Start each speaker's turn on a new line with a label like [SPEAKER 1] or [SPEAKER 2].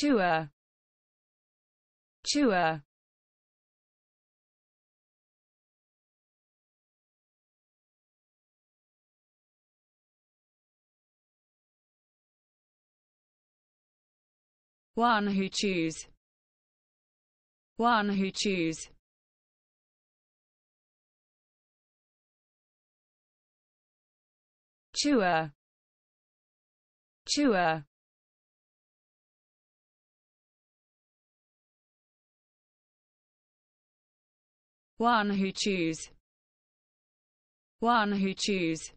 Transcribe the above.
[SPEAKER 1] Chua. Chua. One who choose. One who choose. Chua. Chua. One who choose. One who choose.